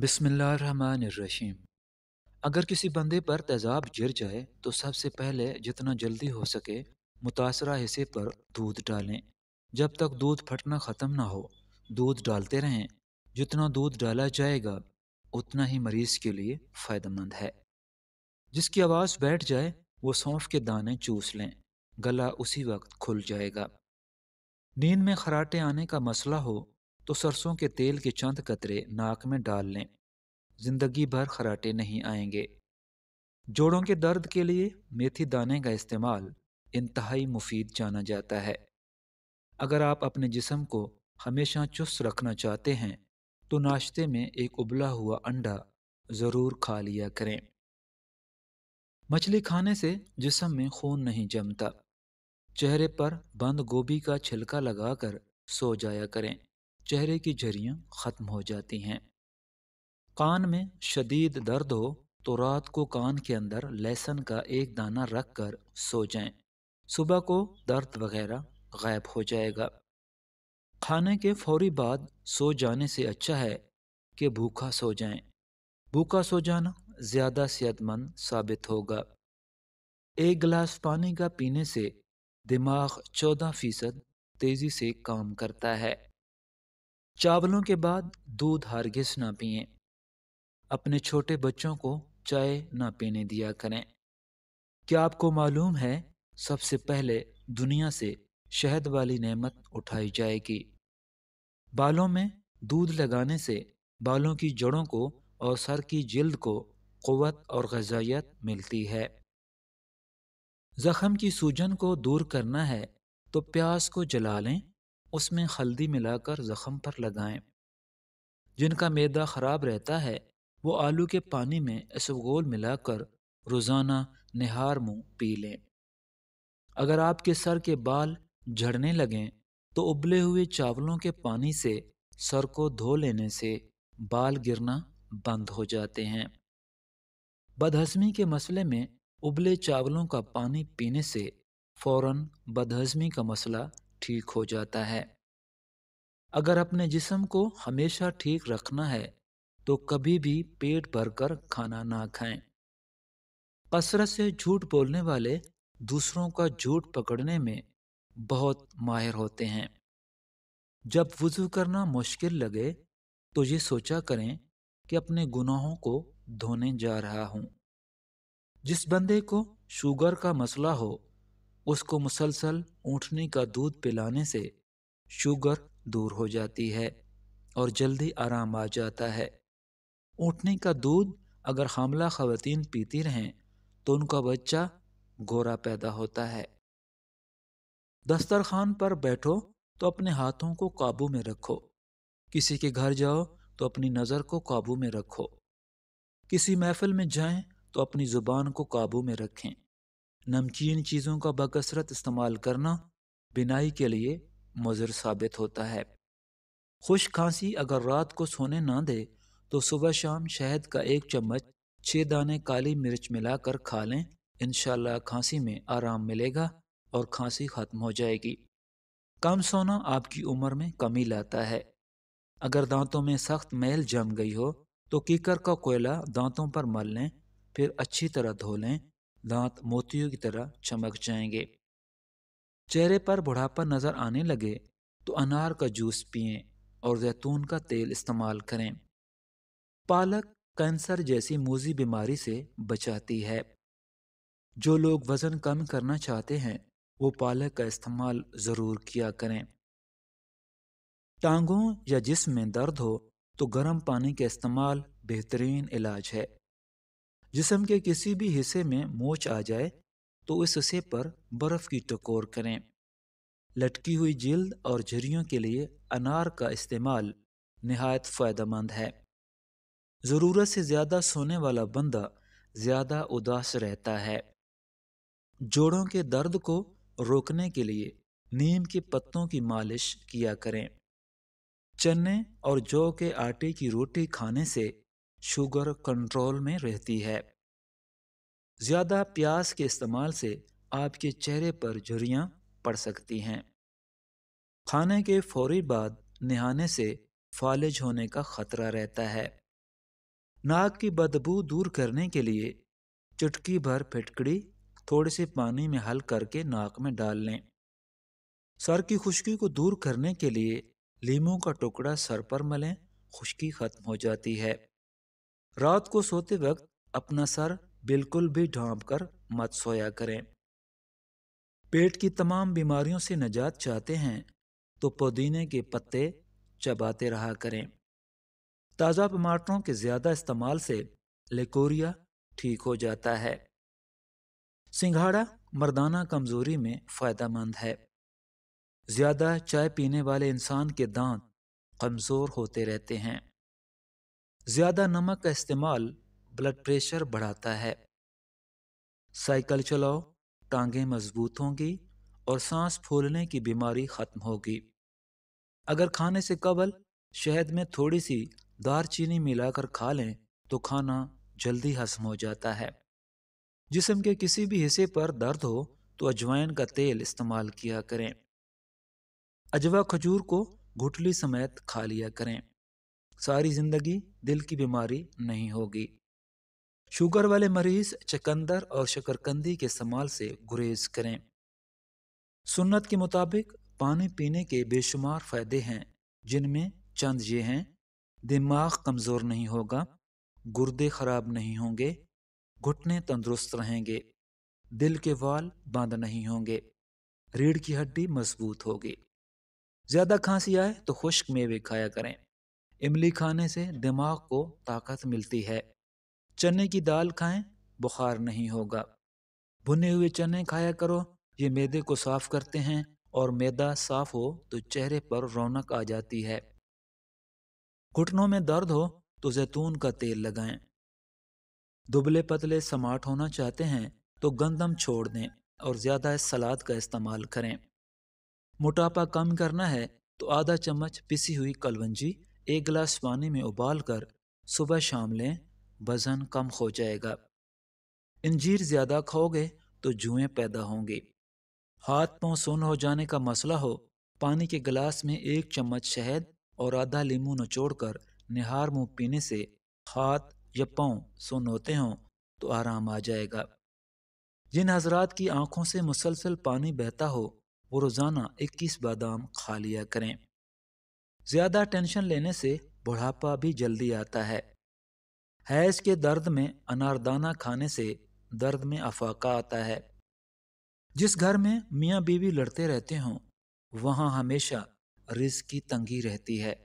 बिसमीम अगर किसी बंदे पर तेज़ाब गिर जाए तो सबसे पहले जितना जल्दी हो सके मुतासरा हिस्से पर दूध डालें जब तक दूध फटना ख़त्म ना हो दूध डालते रहें जितना दूध डाला जाएगा उतना ही मरीज़ के लिए फ़ायदेमंद है जिसकी आवाज़ बैठ जाए वो सौंफ के दाने चूस लें गला उसी वक्त खुल जाएगा नींद में खराटे आने का मसला हो तो सरसों के तेल के चंद कतरे नाक में डाल लें ज़िंदगी भर खराटे नहीं आएंगे जोड़ों के दर्द के लिए मेथी दाने का इस्तेमाल इंतहाई मुफीद जाना जाता है अगर आप अपने जिसम को हमेशा चुस्त रखना चाहते हैं तो नाश्ते में एक उबला हुआ अंडा ज़रूर खा लिया करें मछली खाने से जिसम में खून नहीं जमता चेहरे पर बंद गोभी का छिलका लगाकर सो जाया करें चेहरे की झरियाँ ख़त्म हो जाती हैं कान में शदीद दर्द हो तो रात को कान के अंदर लहसन का एक दाना रख कर सो जाए सुबह को दर्द वगैरह गायब हो जाएगा खाने के फौरी बाद सो जाने से अच्छा है कि भूखा सो जाए भूखा सो जाना ज़्यादा सेहतमंद साबित होगा एक गिलास पानी का पीने से दिमाग चौदह फीसद तेज़ी से काम करता है चावलों के बाद दूध हारगिस ना पिए अपने छोटे बच्चों को चाय ना पीने दिया करें क्या आपको मालूम है सबसे पहले दुनिया से शहद वाली नेमत उठाई जाएगी बालों में दूध लगाने से बालों की जड़ों को और सर की जिल्द को क़वत और गजाइत मिलती है जख्म की सूजन को दूर करना है तो प्याज को जला लें उसमें हल्दी मिलाकर ज़ख़म पर लगाएं। जिनका मैदा ख़राब रहता है वो आलू के पानी में इसबगोल मिलाकर रोज़ाना निहार मुँह पी लें अगर आपके सर के बाल झड़ने लगें तो उबले हुए चावलों के पानी से सर को धो लेने से बाल गिरना बंद हो जाते हैं बदहजमी के मसले में उबले चावलों का पानी पीने से फौरन बदहजमी का मसला ठीक हो जाता है अगर अपने जिसम को हमेशा ठीक रखना है तो कभी भी पेट भरकर खाना ना खाएं। कसरत से झूठ बोलने वाले दूसरों का झूठ पकड़ने में बहुत माहिर होते हैं जब वज़ू करना मुश्किल लगे तो ये सोचा करें कि अपने गुनाहों को धोने जा रहा हूं जिस बंदे को शुगर का मसला हो उसको मुसलसल ऊँटनी का दूध पिलाने से शुगर दूर हो जाती है और जल्दी आराम आ जाता है ऊँटनी का दूध अगर हमला ख़वान पीती रहें तो उनका बच्चा गोरा पैदा होता है दस्तरखान पर बैठो तो अपने हाथों को काबू में रखो किसी के घर जाओ तो अपनी नज़र को काबू में रखो किसी महफिल में जाएं तो अपनी ज़ुबान को काबू में रखें नमकीन चीज़ों का बकसरत इस्तेमाल करना बिनाई के लिए मज़र साबित होता है खुश खांसी अगर रात को सोने ना दे तो सुबह शाम शहद का एक चम्मच छः दाने काली मिर्च मिलाकर खा लें इन खांसी में आराम मिलेगा और खांसी ख़त्म हो जाएगी कम सोना आपकी उम्र में कमी लाता है अगर दांतों में सख्त मैल जम गई हो तो कीकर का कोयला दांतों पर मल लें फिर अच्छी तरह धो लें दांत मोतियों की तरह चमक जाएंगे चेहरे पर बुढ़ापा नज़र आने लगे तो अनार का जूस पिए और जैतून का तेल इस्तेमाल करें पालक कैंसर जैसी मोजी बीमारी से बचाती है जो लोग वज़न कम करना चाहते हैं वो पालक का इस्तेमाल ज़रूर किया करें टांगों या जिसम में दर्द हो तो गर्म पानी का इस्तेमाल बेहतरीन इलाज है जिसम के किसी भी हिस्से में मोच आ जाए तो इस हिस्से पर बर्फ़ की टकोर करें लटकी हुई जल्द और झरियों के लिए अनार का इस्तेमाल नहायत फ़ायदेमंद है ज़रूरत से ज़्यादा सोने वाला बंदा ज़्यादा उदास रहता है जोड़ों के दर्द को रोकने के लिए नीम के पत्तों की मालिश किया करें चने और जौ के आटे की रोटी खाने से शुगर कंट्रोल में रहती है ज़्यादा प्याज के इस्तेमाल से आपके चेहरे पर झुरियाँ पड़ सकती हैं खाने के फौरी बाद नहाने से फालिज होने का ख़तरा रहता है नाक की बदबू दूर करने के लिए चुटकी भर फिटकड़ी थोड़े से पानी में हल करके नाक में डाल लें सर की खुश्की को दूर करने के लिए लीमू का टुकड़ा सर पर मलें खुशकी ख़त्म हो जाती है रात को सोते वक्त अपना सर बिल्कुल भी ढांप कर मत सोया करें पेट की तमाम बीमारियों से नजात चाहते हैं तो पुदीने के पत्ते चबाते रहा करें ताज़ा टमाटरों के ज़्यादा इस्तेमाल से लेकोरिया ठीक हो जाता है सिंघाड़ा मर्दाना कमज़ोरी में फ़ायदेमंद है ज़्यादा चाय पीने वाले इंसान के दांत कमज़ोर होते रहते हैं ज़्यादा नमक का इस्तेमाल ब्लड प्रेशर बढ़ाता है साइकिल चलाओ टांगें मजबूत होंगी और सांस फूलने की बीमारी ख़त्म होगी अगर खाने से कबल शहद में थोड़ी सी दार चीनी मिलाकर खा लें तो खाना जल्दी हसम हो जाता है जिसम के किसी भी हिस्से पर दर्द हो तो अजवाइन का तेल इस्तेमाल किया करें अजवा खजूर को घुटली समेत खा लिया करें सारी जिंदगी दिल की बीमारी नहीं होगी शुगर वाले मरीज चकंदर और शकरकंदी के इस्तेमाल से गुरेज करें सुन्नत के मुताबिक पानी पीने के बेशुमार फ़ायदे हैं जिनमें चंद ये हैं दिमाग कमज़ोर नहीं होगा गुर्दे ख़राब नहीं होंगे घुटने तंदुरुस्त रहेंगे दिल के वाल बंद नहीं होंगे रीढ़ की हड्डी मजबूत होगी ज़्यादा खांसी आए तो खुश्क मेवे खाया करें इमली खाने से दिमाग को ताकत मिलती है चने की दाल खाएं बुखार नहीं होगा भुने हुए चने खाया करो ये मैदे को साफ करते हैं और मैदा साफ हो तो चेहरे पर रौनक आ जाती है घुटनों में दर्द हो तो जैतून का तेल लगाएं दुबले पतले समाट होना चाहते हैं तो गंदम छोड़ दें और ज़्यादा सलाद का इस्तेमाल करें मोटापा कम करना है तो आधा चम्मच पिसी हुई कलवंजी एक गिलास पानी में उबाल कर सुबह शाम लें वज़न कम हो जाएगा इंजीर ज़्यादा खाओगे तो जुएं पैदा होंगी हाथ पाँव सुन हो जाने का मसला हो पानी के गिलास में एक चम्मच शहद और आधा लीमू निचोड़कर निहार मुँह पीने से हाथ या पाँव सुन होते हों तो आराम आ जाएगा जिन हजरात की आंखों से मुसलसल पानी बहता हो वो रोज़ाना इक्कीस बादाम खा लिया करें ज़्यादा टेंशन लेने से बुढ़ापा भी जल्दी आता है हैज के दर्द में अनारदाना खाने से दर्द में अफाका आता है जिस घर में मियाँ बीवी लड़ते रहते हों वहाँ हमेशा रिज की तंगी रहती है